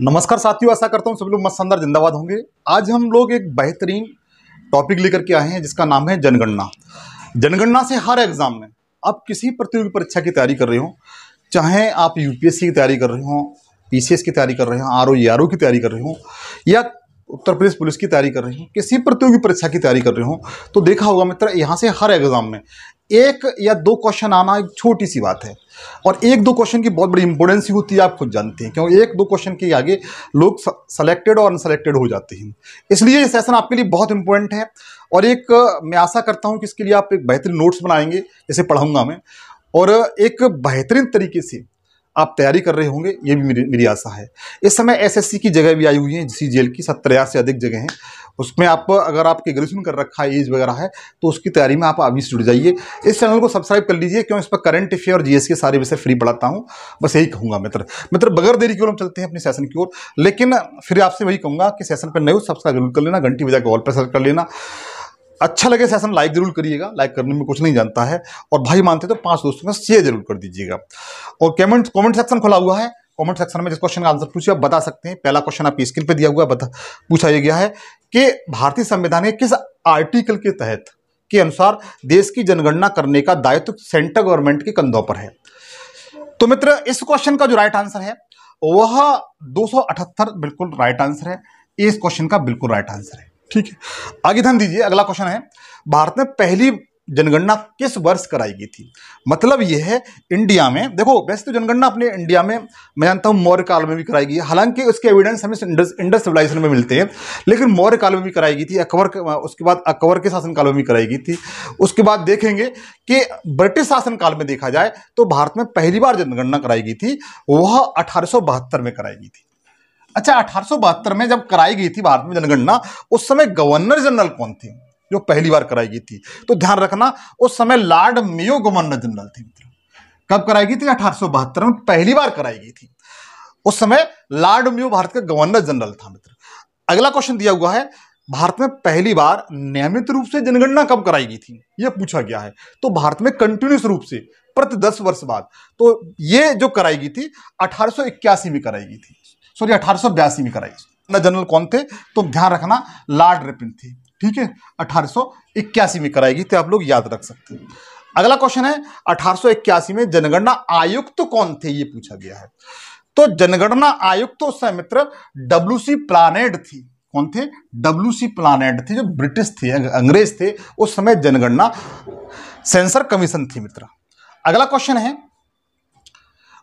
नमस्कार साथियों आशा करता हूँ सभी लोग मस्त अंदर जिंदाबाद होंगे आज हम लोग एक बेहतरीन टॉपिक लेकर के आए हैं जिसका नाम है जनगणना जनगणना से हर एग्ज़ाम में आप किसी प्रतियोगी परीक्षा की तैयारी कर रहे हो चाहे आप यूपीएससी की तैयारी कर रहे हो पीसीएस की तैयारी कर रहे हो आर ओ e की तैयारी कर रहे हो या उत्तर प्रदेश पुलिस की तैयारी कर रहे हो किसी प्रतियोगी परीक्षा की तैयारी कर रहे हो तो देखा होगा मित्र यहाँ से हर एग्ज़ाम में एक या दो क्वेश्चन आना एक छोटी सी बात है और एक दो क्वेश्चन की बहुत बड़ी इंपॉर्टेंसी होती है आप खुद जानते हैं क्योंकि एक दो क्वेश्चन के आगे लोग सेलेक्टेड और अनसेलेक्टेड हो जाते हैं इसलिए ये सेशन आपके लिए बहुत इंपॉर्टेंट है और एक मैं आशा करता हूँ कि इसके लिए आप एक बेहतरीन नोट्स बनाएंगे जैसे पढ़ाऊंगा मैं और एक बेहतरीन तरीके से आप तैयारी कर रहे होंगे ये भी मेरी मेरी आशा है इस समय एसएससी की जगह भी आई हुई है सी जेल की सत्तर से अधिक जगह हैं उसमें आप अगर आपके ग्रेजुएशन कर रखा है एज वगैरह है तो उसकी तैयारी में आप अभी से जुड़ जाइए इस चैनल को सब्सक्राइब कर लीजिए क्यों इस पर करंट अफेयर और जीएस के सारे विषय फ्री पढ़ाता हूँ बस यही कहूँगा मित्र मित्र बगैर देरी की ओर हम चलते हैं अपने सेशन की ओर लेकिन फिर आपसे वही कहूँगा कि सेशन पर नहीं हो सब्सक्राइब जरूर कर लेना घंटी बजा के ऑल पर सर्च कर लेना अच्छा लगे सेशन लाइक जरूर करिएगा लाइक करने में कुछ नहीं जानता है और भाई मानते तो पाँच दोस्तों का शेयर जरूर कर दीजिएगा और कमेंट कॉमेंट सेक्शन खुला हुआ है कमेंट सेक्शन में जिस क्वेश्चन का आंसर पूछिए आप बता सकते हैं पहला क्वेश्चन आपकी स्क्रीन पे दिया हुआ है पूछा पूछा गया है कि भारतीय संविधान के किस आर्टिकल के तहत के अनुसार देश की जनगणना करने का दायित्व सेंट्रल गवर्नमेंट के कंधों पर है तो मित्र इस क्वेश्चन का जो राइट आंसर है वह 278 बिल्कुल राइट आंसर है इस क्वेश्चन का बिल्कुल राइट आंसर है ठीक है आगे ध्यान दीजिए अगला क्वेश्चन है भारत में पहली जनगणना किस वर्ष कराई गई थी मतलब यह है इंडिया में देखो वैसे तो जनगणना अपने इंडिया में मैं जानता हूँ मौर्य काल में भी कराई गई हालांकि उसके एविडेंस हमें इंडस सिविलाइजेशन में मिलते हैं लेकिन मौर्य काल में भी कराई गई थी अकबर उसके बाद अकबर के शासनकाल में भी कराई गई थी उसके बाद देखेंगे कि ब्रिटिश शासनकाल में देखा जाए तो भारत में पहली बार जनगणना कराई गई थी वह अठारह में कराई गई थी अच्छा अठारह में जब कराई गई थी भारत में जनगणना उस समय गवर्नर जनरल कौन थे जो पहली बार कराई गई थी तो ध्यान रखना उस समय लॉर्ड मेयो गवर्नर जनरल थे मित्र कब कराई गई थी अठारह में पहली बार कराई गई थी उस समय लॉर्ड मेयो भारत का गवर्नर जनरल था मित्र अगला क्वेश्चन दिया हुआ है भारत में पहली बार नियमित रूप से जनगणना कब कराई गई थी यह पूछा गया है तो भारत में कंटिन्यूस रूप से प्रति दस वर्ष बाद तो ये जो कराई गई थी अठारह में कराई गई थी सॉरी अठारह में कराई गई जनरल कौन थे तो ध्यान रखना लॉर्ड रिपिन थे ठीक है अठारह में कराएगी तो आप लोग याद रख सकते हैं अगला क्वेश्चन है अठारह में जनगणना आयुक्त तो कौन थे ये पूछा गया है तो जनगणना आयुक्त तो उस समय मित्र डब्ल्यू सी प्लानेड थी कौन थे डब्ल्यू सी प्लानेड थे जो ब्रिटिश थे अंग्रेज थे उस समय जनगणना सेंसर कमीशन थी मित्र अगला क्वेश्चन है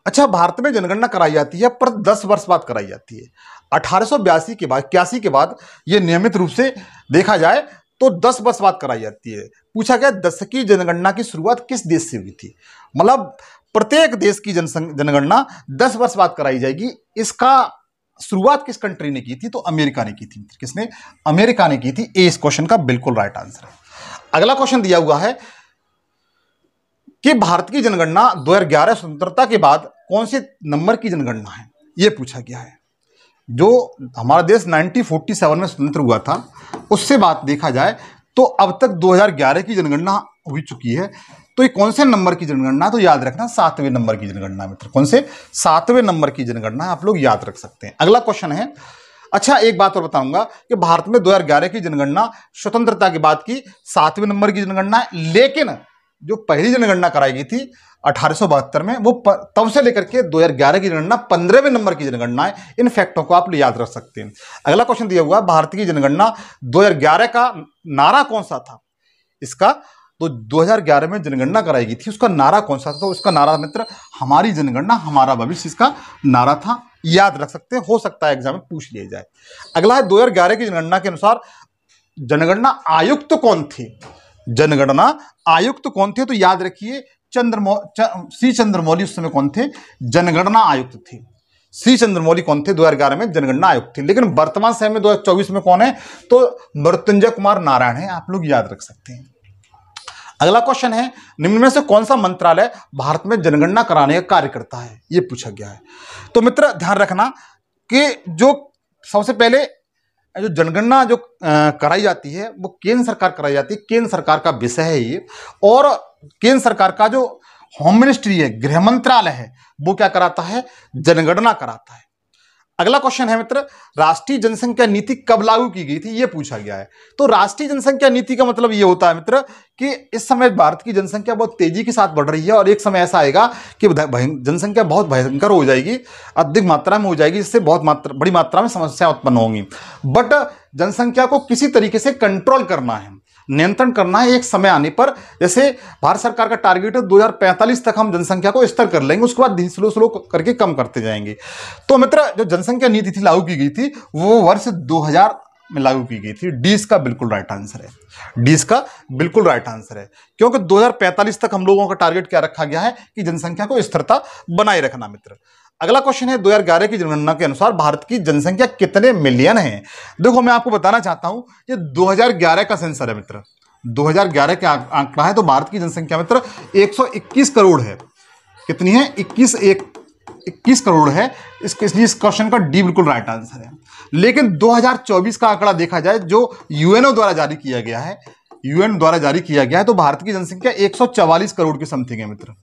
अच्छा भारत में जनगणना कराई जाती है पर दस वर्ष बाद कराई जाती है अठारह के बाद इक्यासी के बाद ये नियमित रूप से देखा जाए तो दस वर्ष बाद कराई जाती है पूछा गया की जनगणना की शुरुआत किस देश से हुई थी मतलब प्रत्येक देश की जनगणना दस वर्ष बाद कराई जाएगी इसका शुरुआत किस कंट्री ने की थी तो अमेरिका ने की थी किसने अमेरिका ने की थी ए इस क्वेश्चन का बिल्कुल राइट आंसर है अगला क्वेश्चन दिया हुआ है कि भारत की जनगणना 2011 स्वतंत्रता के बाद कौन से नंबर की जनगणना है ये पूछा गया है जो हमारा देश 1947 में स्वतंत्र हुआ था उससे बात देखा जाए तो अब तक 2011 की जनगणना हो चुकी है तो ये कौन से नंबर की जनगणना तो याद रखना सातवें नंबर की जनगणना मित्र कौन से सातवें नंबर की जनगणना आप लोग याद रख सकते हैं अगला क्वेश्चन है अच्छा एक बात और बताऊंगा कि भारत में 2011 की जनगणना स्वतंत्रता के बाद की सातवें नंबर की जनगणना है लेकिन जो पहली जनगणना कराई गई थी अठारह में वो तब से लेकर के 2011 की जनगणना पंद्रहवें नंबर की जनगणना है इन फैक्टों को आप याद रख सकते हैं अगला क्वेश्चन दिया हुआ भारत की जनगणना 2011 का नारा कौन सा था इसका तो 2011 में जनगणना कराई गई थी उसका नारा कौन सा था तो उसका नारा मित्र हमारी जनगणना हमारा भविष्य इसका नारा था याद रख सकते हैं हो सकता है एग्जाम में पूछ लिया जाए अगला है दो की जनगणना के अनुसार जनगणना आयुक्त तो कौन थे जनगणना आयुक्त तो कौन थे तो याद रखिए चंद्रमौ श्री चंद्रमौली उस समय कौन थे जनगणना आयुक्त थे श्री चंद्रमौली कौन थे 2011 में जनगणना आयुक्त थे लेकिन वर्तमान समय में दो में कौन है तो मृत्युंजय कुमार नारायण है आप लोग याद रख सकते हैं अगला क्वेश्चन है निम्न में से कौन सा मंत्रालय भारत में जनगणना कराने का कार्य करता है ये पूछा गया है तो मित्र ध्यान रखना कि जो सबसे पहले जो जनगणना जो कराई जाती है वो केंद्र सरकार कराई जाती है केंद्र सरकार का विषय है ये और केंद्र सरकार का जो होम मिनिस्ट्री है गृह मंत्रालय है वो क्या कराता है जनगणना कराता है अगला क्वेश्चन है मित्र राष्ट्रीय जनसंख्या नीति कब लागू की गई थी ये पूछा गया है तो राष्ट्रीय जनसंख्या नीति का मतलब ये होता है मित्र कि इस समय भारत की जनसंख्या बहुत तेजी के साथ बढ़ रही है और एक समय ऐसा आएगा कि जनसंख्या बहुत भयंकर हो जाएगी अधिक मात्रा में हो जाएगी जिससे बहुत मात्रा बड़ी मात्रा में समस्याएं उत्पन्न होंगी बट जनसंख्या को किसी तरीके से कंट्रोल करना है नियंत्रण करना है एक समय आने पर जैसे भारत सरकार का टारगेट है 2045 तक हम जनसंख्या को स्तर कर लेंगे उसके बाद स्लो स्लो करके कम करते जाएंगे तो मित्र जो जनसंख्या नीति थी लागू की गई थी वो वर्ष 2000 में लागू की गई थी डी इसका बिल्कुल राइट आंसर है डी इसका बिल्कुल राइट आंसर है क्योंकि 2045 तक हम लोगों का टारगेट क्या रखा गया है कि जनसंख्या को स्थिरता बनाए रखना मित्र अगला क्वेश्चन है 2011 की जनगणना के अनुसार भारत की जनसंख्या कितने मिलियन है देखो मैं आपको बताना चाहता हूं ये 2011 का सेंसर है मित्र 2011 के आंकड़ा है तो भारत की जनसंख्या मित्र 121 करोड़ है कितनी है 21 एक इक्कीस करोड़ है इसलिए इस क्वेश्चन का डी बिल्कुल राइट आंसर है लेकिन 2024 का आंकड़ा देखा जाए जो यूएनओ द्वारा जारी किया गया है यूएन द्वारा जारी किया गया है तो भारत की जनसंख्या 144 करोड़ के समथिंग है मित्र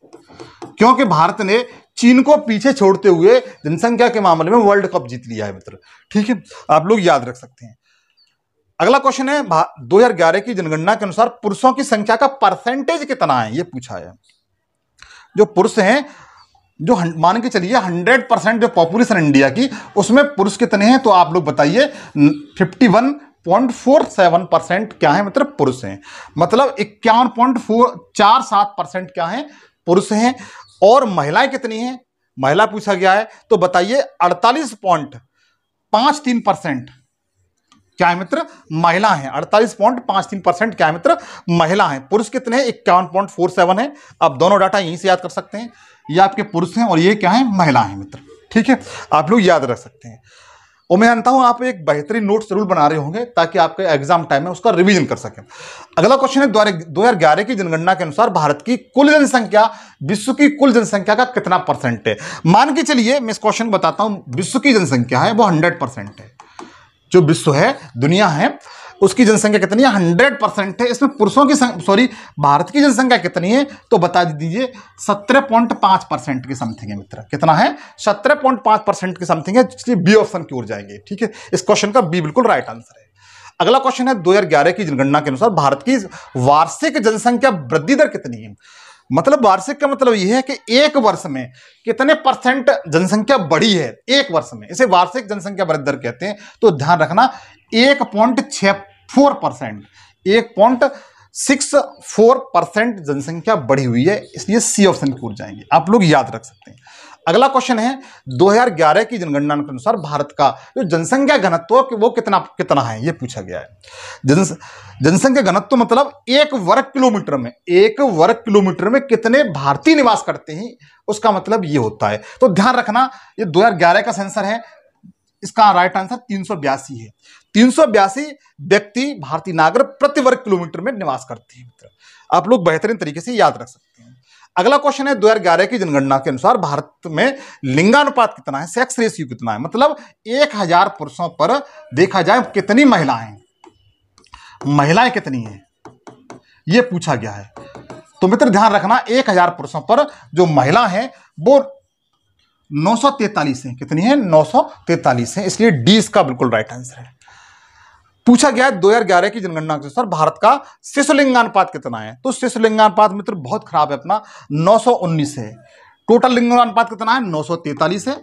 क्योंकि भारत ने चीन को पीछे छोड़ते हुए जनसंख्या के मामले में वर्ल्ड कप जीत लिया है मित्र ठीक है आप लोग याद रख सकते हैं अगला क्वेश्चन है 2011 की जनगणना के अनुसार पुरुषों की संख्या का परसेंटेज कितना है ये पूछा है जो पुरुष हैं जो मान के चलिए हंड्रेड परसेंट जो पॉपुलेशन इंडिया की उसमें पुरुष कितने हैं तो आप लोग बताइए fifty one point four seven percent क्या है मतलब पुरुष हैं मतलब इक्यावन पॉइंट फोर चार सात परसेंट क्या है पुरुष हैं और महिलाएं कितनी हैं महिला पूछा गया है तो बताइए अड़तालीस पॉइंट पांच तीन परसेंट क्या है मित्र महिला है अड़तालीस पॉइंट पांच तीन परसेंट क्या है मित्र महिला है पुरुष कितने हैं इक्यावन पॉइंट फोर सेवन है आप दोनों डाटा यहीं से याद कर सकते हैं ये आपके पुरुष हैं और ये क्या है महिला है मित्र ठीक है आप लोग याद रख सकते हैं और मैं जानता हूं आप एक बेहतरीन नोट जरूर बना रहे होंगे ताकि आपके एग्जाम टाइम में उसका रिवीजन कर सकें अगला क्वेश्चन है दो हजार ग्यारह की जनगणना के अनुसार भारत की कुल जनसंख्या विश्व की कुल जनसंख्या का कितना परसेंट है मान के चलिए मैं इस क्वेश्चन बताता हूं विश्व की जनसंख्या है वो हंड्रेड परसेंट है जो विश्व है दुनिया है उसकी जनसंख्या कितनी है हंड्रेड परसेंट है इसमें पुरुषों की सॉरी भारत की जनसंख्या कितनी है तो बता दीजिए सत्रह पॉइंट पांच परसेंट की समथिंग है मित्र कितना है सत्रह पॉइंट पांच परसेंट की समथिंग है इसलिए बी ऑप्शन की ओर जाएंगे ठीक है इस क्वेश्चन का बी बिल्कुल राइट आंसर है अगला क्वेश्चन है दो की जनगणना के अनुसार भारत की वार्षिक जनसंख्या वृद्धि दर कितनी है मतलब वार्षिक का मतलब यह है कि एक वर्ष में कितने परसेंट जनसंख्या बढ़ी है एक वर्ष में इसे वार्षिक जनसंख्या वृद्धि दर कहते हैं तो ध्यान रखना एक पॉइंट छह फोर परसेंट एक पॉइंट सिक्स फोर परसेंट जनसंख्या बढ़ी हुई है इसलिए सी ऑप्शन की ओर जाएंगे आप लोग याद रख सकते हैं अगला क्वेश्चन है 2011 की जनगणना के अनुसार भारत का जो जनसंख्या घनत्व कि वो कितना कितना है ये पूछा गया है जन जनसंख्या घनत्व मतलब एक वर्ग किलोमीटर में एक वर्ग किलोमीटर में कितने भारतीय निवास करते हैं उसका मतलब ये होता है तो ध्यान रखना ये 2011 का सेंसर है इसका राइट आंसर तीन है तीन व्यक्ति भारतीय नागर प्रति वर्ग किलोमीटर में निवास करते हैं मित्र आप लोग बेहतरीन तरीके से याद रख सकते हैं अगला क्वेश्चन है दो की जनगणना के अनुसार भारत में लिंगानुपात कितना है सेक्स रेशियो कितना है मतलब एक पुरुषों पर देखा जाए कितनी महिलाएं महिलाएं कितनी हैं ये पूछा गया है तो मित्र ध्यान रखना एक हजार पुरुषों पर जो महिला हैं वो नौ सौ तैतालीस है कितनी है नौ सौ तैतालीस है इसलिए डी इसका बिल्कुल राइट आंसर है पूछा गया है 2011 की जनगणना के अनुसार भारत का शिशुलिंगानुपात कितना है तो शिशुलिंगानुपात मित्र बहुत खराब है अपना 919 है टोटल लिंगानुपात कितना है 943 है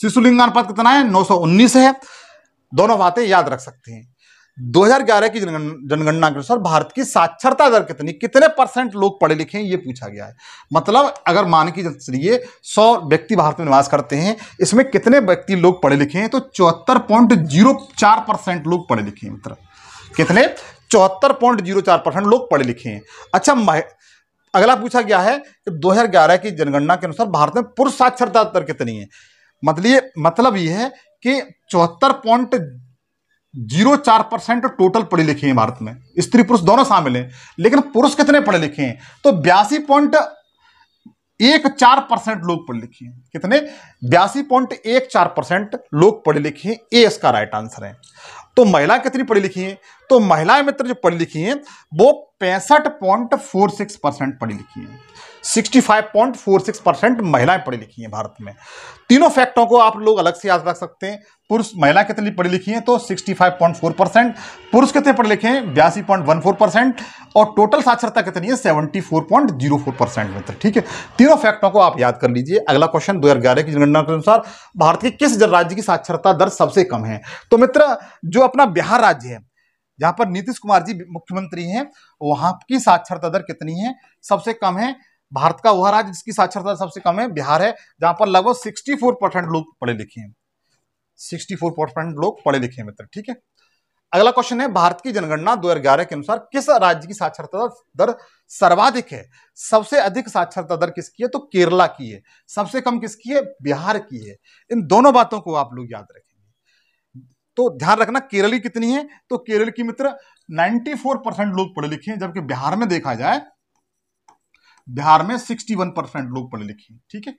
शिशुलिंगानुपात कितना है 919 है दोनों बातें याद रख सकते हैं 2011 की जनगणना के अनुसार भारत की साक्षरता दर कितनी कितने परसेंट लोग पढ़े लिखे हैं ये पूछा गया है मतलब अगर मान की चलिए 100 व्यक्ति भारत में निवास करते हैं इसमें कितने व्यक्ति लोग पढ़े लिखे हैं तो चौहत्तर पॉइंट जीरो चार परसेंट लोग पढ़े लिखे हैं मित्र कितने चौहत्तर पॉइंट जीरो चार परसेंट लोग पढ़े लिखे हैं अच्छा अगला पूछा गया है कि 2011 की जनगणना के अनुसार भारत में पुरुष साक्षरता दर कितनी है मतलब मतलब ये है कि चौहत्तर पॉइंट जीरो चार परसेंट टोटल पढ़े लिखे हैं भारत में स्त्री पुरुष दोनों शामिल हैं लेकिन पुरुष कितने पढ़े लिखे हैं तो बयासी पॉइंट एक चार परसेंट लोग पढ़े लिखे हैं कितने बयासी पॉइंट एक चार परसेंट लोग पढ़े लिखे हैं ए इसका राइट आंसर है तो महिला कितनी पढ़ी लिखी हैं तो महिलाएं मित्र जो पढ़ी लिखी हैं वो पैंसठ पॉइंट फोर सिक्स परसेंट पढ़ी लिखी हैं 65.46 परसेंट महिलाएं पढ़ी लिखी हैं भारत में तीनों फैक्टों को आप लोग अलग से याद रख सकते हैं पुरुष महिला कितनी पढ़ी लिखी हैं तो 65.4 परसेंट पुरुष कितने पढ़े लिखे हैं बयासी परसेंट और टोटल साक्षरता कितनी है 74.04 परसेंट मित्र ठीक है तीनों फैक्टों को आप याद कर लीजिए अगला क्वेश्चन 2011 की जनगणना के अनुसार भारत के किस राज्य की साक्षरता दर सबसे कम है तो मित्र जो अपना बिहार राज्य है जहां पर नीतीश कुमार जी मुख्यमंत्री हैं वहां की साक्षरता दर कितनी है सबसे कम है भारत का वह राज्य जिसकी साक्षरता सबसे कम है बिहार है जहां पर लगभग सिक्सटी फोर परसेंट लोग पढ़े लिखे हैं सिक्सटी फोर परसेंट लोग पढ़े लिखे हैं मित्र ठीक है अगला क्वेश्चन है भारत की जनगणना 2011 के अनुसार किस राज्य की साक्षरता दर सर्वाधिक है सबसे अधिक साक्षरता दर किसकी है तो केरला की है सबसे कम किसकी है बिहार की है इन दोनों बातों को आप लोग याद रखेंगे तो ध्यान रखना केरली कितनी है तो केरल की मित्र 94 परसेंट लोग पढ़े लिखे हैं जबकि बिहार में देखा जाए बिहार में 61 परसेंट लोग पढ़े लिखे ठीक है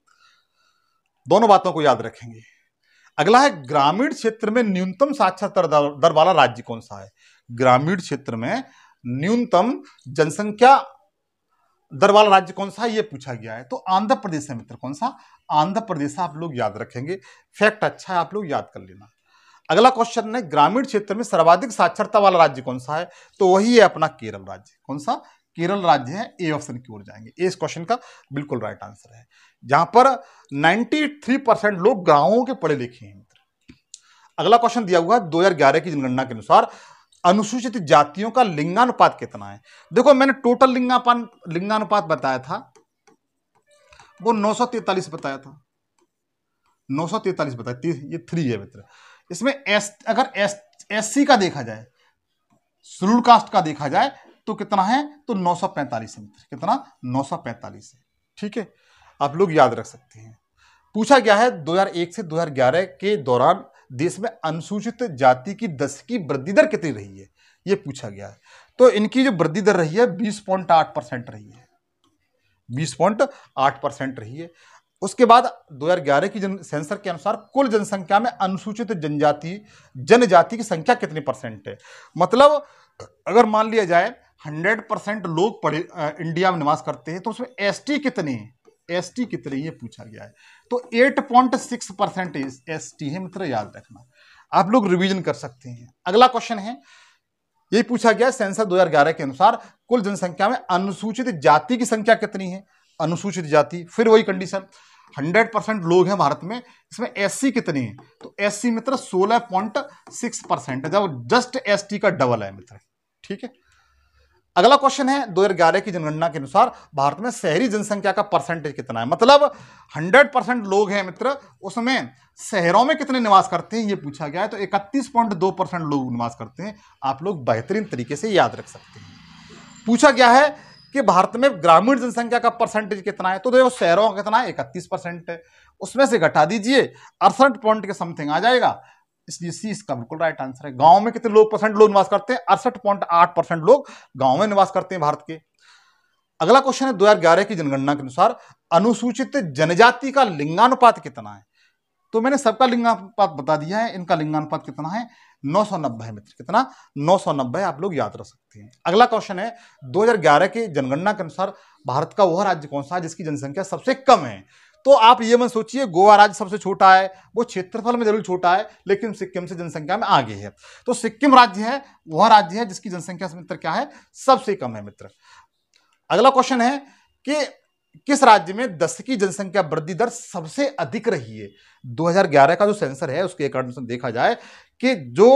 दोनों बातों को याद रखेंगे अगला है ग्रामीण क्षेत्र में न्यूनतम साक्षरता दर वाला राज्य कौन सा है ग्रामीण क्षेत्र में न्यूनतम जनसंख्या दर वाला राज्य कौन सा है यह पूछा गया है तो आंध्र प्रदेश है मित्र कौन सा आंध्र प्रदेश आप लोग याद रखेंगे फैक्ट अच्छा है आप लोग याद कर लेना अगला क्वेश्चन है ग्रामीण क्षेत्र में सर्वाधिक साक्षरता वाला राज्य कौन सा है तो वही है अपना केरल राज्य कौन सा केरल राज्य है ए ऑप्शन की ओर जाएंगे ए इस क्वेश्चन का बिल्कुल राइट आंसर है जहां पर 93 परसेंट लोग गांवों के पढ़े लिखे हैं मित्र अगला क्वेश्चन दिया हुआ है 2011 की जनगणना के अनुसार अनुसूचित जातियों का लिंगानुपात कितना है देखो मैंने टोटल लिंगापान लिंगानुपात बताया था वो तैतालीस बताया था नौ बताया ये थ्री है मित्र इसमें एस अगर एस सी का देखा जाए शेड्यूल कास्ट का देखा जाए तो कितना है तो 945 है मित्र कितना 945 है ठीक है आप लोग याद रख सकते हैं पूछा गया है 2001 से 2011 के दौरान देश में अनुसूचित जाति की दस की वृद्धि दर कितनी रही है ये पूछा गया है तो इनकी जो वृद्धि दर रही है बीस पॉइंट आठ परसेंट रही है बीस पॉइंट आठ परसेंट रही है उसके बाद 2011 की जन सेंसर के अनुसार कुल जनसंख्या में अनुसूचित जनजाति जनजाति की संख्या कितने परसेंट है मतलब अगर मान लिया जाए हंड्रेड परसेंट लोग पढ़े इंडिया में निवास करते हैं तो उसमें एस कितने हैं एस कितने ये पूछा गया है तो eight point six percent S T है मित्र याद रखना आप लोग रिवीजन कर सकते हैं अगला क्वेश्चन है ये पूछा गया सेंसर 2011 के अनुसार कुल जनसंख्या में अनुसूचित जाति की संख्या कितनी है अनुसूचित जाति फिर वही कंडीशन 100 परसेंट लोग हैं भारत में इसमें एससी कितने हैं तो एससी मित्र 16.6 परसेंट है जब जस्ट एसटी का डबल है मित्र ठीक है अगला क्वेश्चन है 2011 की जनगणना के अनुसार भारत में शहरी जनसंख्या का परसेंटेज कितना है मतलब 100 परसेंट लोग हैं मित्र उसमें शहरों में कितने निवास करते हैं ये पूछा गया है तो 31.2 परसेंट लोग निवास करते हैं आप लोग बेहतरीन तरीके से याद रख सकते हैं पूछा गया है कि भारत में ग्रामीण जनसंख्या का परसेंटेज कितना है तो देखो शहरों का कितना है इकतीस परसेंट है उसमें से घटा दीजिए अड़सठ पॉइंट के समथिंग आ जाएगा इसलिए सी इसका बिल्कुल राइट आंसर है गांव में कितने लोग परसेंट लोग निवास करते हैं अड़सठ पॉइंट आठ परसेंट लोग गांव में निवास करते हैं भारत के अगला क्वेश्चन है 2011 की जनगणना के अनुसार अनुसूचित जनजाति का लिंगानुपात कितना है तो मैंने सबका लिंगानुपात बता दिया है इनका लिंगानुपात कितना है नौ 990 मित्र कितना 990 आप लोग याद रख सकते हैं अगला क्वेश्चन है 2011 की जनगणना के अनुसार भारत का वह राज्य कौन सा है जिसकी जनसंख्या सबसे कम है तो आप ये मत सोचिए गोवा राज्य सबसे छोटा है वो क्षेत्रफल में जरूर छोटा है लेकिन सिक्किम से जनसंख्या में आगे है तो सिक्किम राज्य है वह राज्य है जिसकी जनसंख्या मित्र क्या है सबसे कम है मित्र अगला क्वेश्चन है कि किस राज्य में दस की जनसंख्या वृद्धि दर सबसे अधिक रही है 2011 का जो सेंसर है उसके अकॉर्डिंग देखा जाए कि जो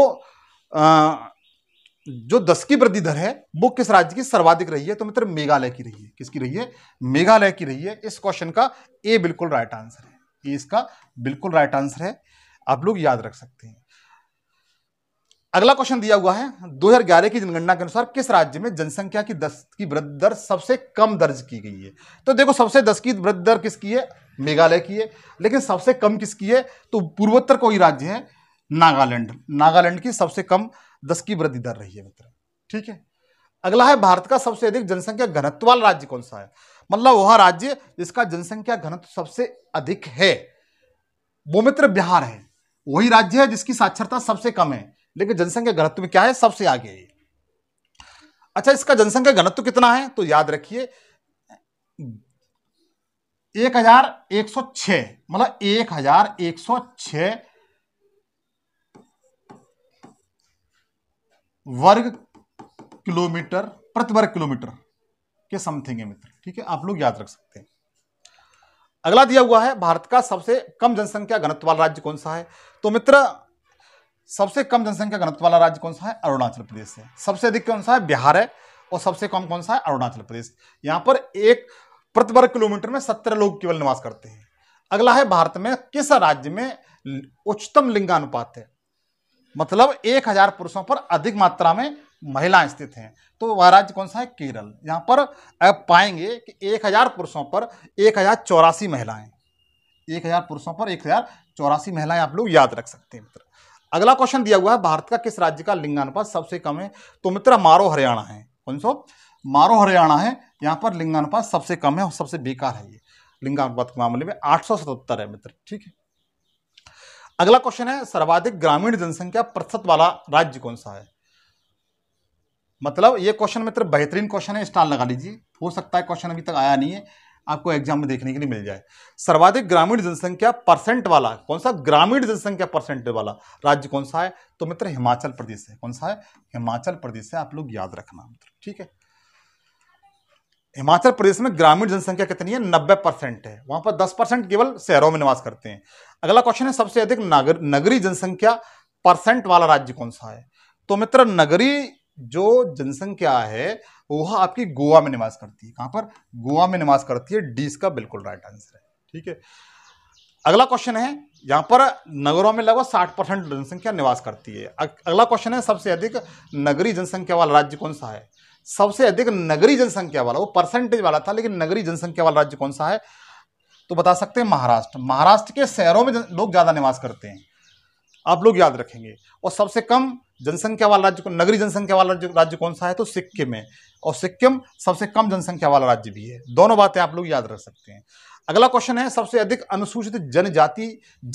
जो दस की वृद्धि दर है वो किस राज्य की सर्वाधिक रही है तो मित्र मेघालय की रही है किसकी रही है मेघालय की रही है इस क्वेश्चन का ए बिल्कुल राइट आंसर है ए इसका बिल्कुल राइट आंसर है आप लोग याद रख सकते हैं अगला क्वेश्चन दिया हुआ है 2011 की जनगणना के अनुसार किस राज्य में जनसंख्या की दस की वृद्धि दर सबसे कम दर्ज की गई है तो देखो सबसे दस की वृद्धि दर किसकी है मेघालय की है लेकिन सबसे कम किसकी है तो पूर्वोत्तर कोई राज्य है नागालैंड नागालैंड की सबसे कम दस की वृद्धि दर रही है मित्र ठीक है अगला है भारत का सबसे अधिक जनसंख्या घनत्व वाला राज्य कौन सा है मतलब वह राज्य जिसका जनसंख्या घनत्व सबसे अधिक है वो मित्र बिहार है वही राज्य है जिसकी साक्षरता सबसे कम है लेकिन जनसंख्या घनत्व में क्या है सबसे आगे है अच्छा इसका जनसंख्या घनत्व कितना है तो याद रखिए एक हजार एक सौ छह मतलब एक हजार एक सौ छह वर्ग किलोमीटर प्रति वर्ग किलोमीटर के समथिंग है मित्र ठीक है आप लोग याद रख सकते हैं अगला दिया हुआ है भारत का सबसे कम जनसंख्या घनत्व वाला राज्य कौन सा है तो मित्र सबसे कम जनसंख्या घनत्व वाला राज्य कौन सा है अरुणाचल प्रदेश है सबसे अधिक कौन सा है बिहार है और सबसे कम कौन सा है अरुणाचल प्रदेश यहां पर एक प्रति वर्ग किलोमीटर में सत्रह लोग केवल निवास करते हैं अगला है भारत में किस राज्य में उच्चतम लिंगानुपात है मतलब एक हजार पुरुषों पर अधिक मात्रा में महिलाएं स्थित हैं तो वह राज्य कौन सा है केरल यहाँ पर आप पाएंगे कि एक हजार पुरुषों पर एक हजार चौरासी महिलाएं एक हजार पुरुषों पर एक हजार चौरासी महिलाएं आप लोग याद रख सकते हैं मित्र अगला क्वेश्चन दिया हुआ है भारत का किस राज्य का लिंगानुपात सबसे कम है तो मित्र मारो हरियाणा है कौन सो मारो हरियाणा है यहाँ पर लिंगानुपात सबसे कम है और सबसे बेकार है ये लिंगानुपात के मामले में आठ है मित्र ठीक है अगला क्वेश्चन है सर्वाधिक ग्रामीण जनसंख्या प्रतिशत वाला राज्य कौन सा है मतलब ये क्वेश्चन मित्र बेहतरीन क्वेश्चन है स्टार लगा लीजिए हो सकता है क्वेश्चन अभी तक आया नहीं है आपको एग्जाम में देखने के लिए मिल जाए सर्वाधिक ग्रामीण जनसंख्या परसेंट वाला कौन सा ग्रामीण जनसंख्या परसेंट वाला राज्य कौन सा है तो मित्र हिमाचल प्रदेश है कौन सा है हिमाचल प्रदेश है आप लोग याद रखना मित्र ठीक है हिमाचल प्रदेश में ग्रामीण जनसंख्या कितनी है नब्बे परसेंट है वहां पर दस परसेंट केवल शहरों में निवास करते हैं अगला क्वेश्चन है सबसे अधिक नगर नगरीय जनसंख्या परसेंट वाला राज्य कौन सा है तो मित्र नगरी जो जनसंख्या है वह आपकी गोवा में निवास करती है कहां पर गोवा में निवास करती है डी इसका बिल्कुल राइट आंसर है ठीक है अगला क्वेश्चन है यहाँ पर नगरों में लगभग साठ परसेंट जनसंख्या निवास करती है अगला क्वेश्चन है सबसे अधिक नगरीय जनसंख्या वाला राज्य कौन सा है सबसे अधिक नगरीय जनसंख्या वाला वो परसेंटेज वाला था लेकिन नगरीय जनसंख्या वाला राज्य कौन सा है तो बता सकते हैं महाराष्ट्र महाराष्ट्र के शहरों में लोग ज़्यादा निवास करते हैं आप लोग याद रखेंगे और सबसे कम जनसंख्या वाला राज्य नगरीय जनसंख्या वाला राज्य कौन सा है तो सिक्किम है और सिक्किम सबसे कम जनसंख्या वाला राज्य भी है दोनों बातें आप लोग याद रख सकते हैं अगला क्वेश्चन है सबसे अधिक अनुसूचित जनजाति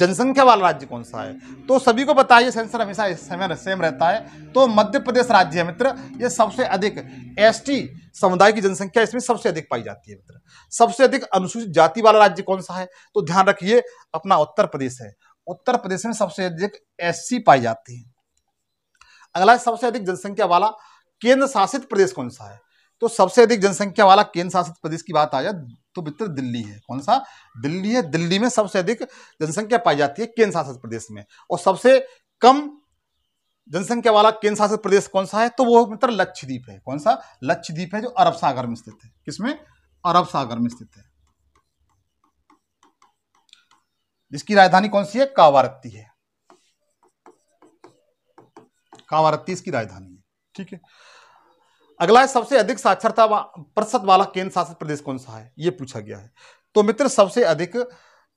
जनसंख्या वाला राज्य कौन सा है तो सभी को बताइए सेंसर हमेशा समय सेम रहता है तो मध्य प्रदेश राज्य है मित्र ये सबसे अधिक एसटी समुदाय की जनसंख्या इसमें सबसे अधिक पाई जाती है मित्र सबसे अधिक अनुसूचित जाति वाला राज्य कौन सा है तो ध्यान रखिए अपना उत्तर प्रदेश है उत्तर प्रदेश में सबसे अधिक एस पाई जाती है अगला सबसे अधिक जनसंख्या वाला केंद्र शासित प्रदेश कौन सा है तो सबसे अधिक जनसंख्या वाला केंद्र शासित प्रदेश की बात आ जाए तो मित्र दिल्ली है कौन सा दिल्ली है दिल्ली में सबसे अधिक जनसंख्या पाई जाती है केंद्र शासित प्रदेश में और सबसे कम जनसंख्या वाला केंद्र शासित प्रदेश कौन सा है तो वो मित्र लक्षद्वीप है कौन सा लक्षद्वीप है जो अरब सागर में स्थित है किसमें अरब सागर में स्थित है जिसकी राजधानी कौन सी है कावारत्ती है कांवारत्ती इसकी राजधानी है ठीक है अगला है सबसे अधिक साक्षरता प्रतिशत वाला केंद्र शासित प्रदेश कौन सा है ये पूछा गया है तो मित्र सबसे अधिक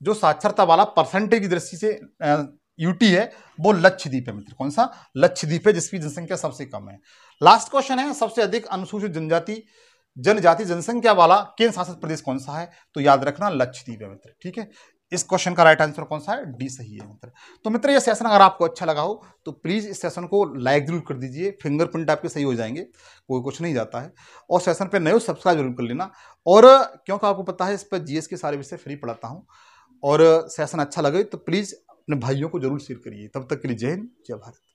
जो साक्षरता वाला परसेंटेज की दृष्टि से यूटी है वो लक्षद्वीप है मित्र कौन सा लक्षद्वीप है जिसकी जनसंख्या सबसे कम है लास्ट क्वेश्चन है सबसे अधिक अनुसूचित जनजाति जनजाति जनसंख्या वाला केंद्र शासित प्रदेश कौन सा है तो याद रखना लक्षद्वीप है मित्र ठीक है इस क्वेश्चन का राइट आंसर कौन सा है डी सही है मित्र तो मित्र ये सेशन अगर आपको अच्छा लगा हो तो प्लीज़ इस सेशन को लाइक जरूर कर दीजिए फिंगरप्रिंट आपके सही हो जाएंगे कोई कुछ नहीं जाता है और सेशन पे नए हो सब्सक्राइब जरूर कर लेना और क्योंकि आपको पता है इस पर जीएस के सारे विषय फ्री पढ़ाता हूँ और सेशन अच्छा लगे तो प्लीज़ अपने भाइयों को जरूर शेयर करिए तब तक के लिए जय हिंद जय भारत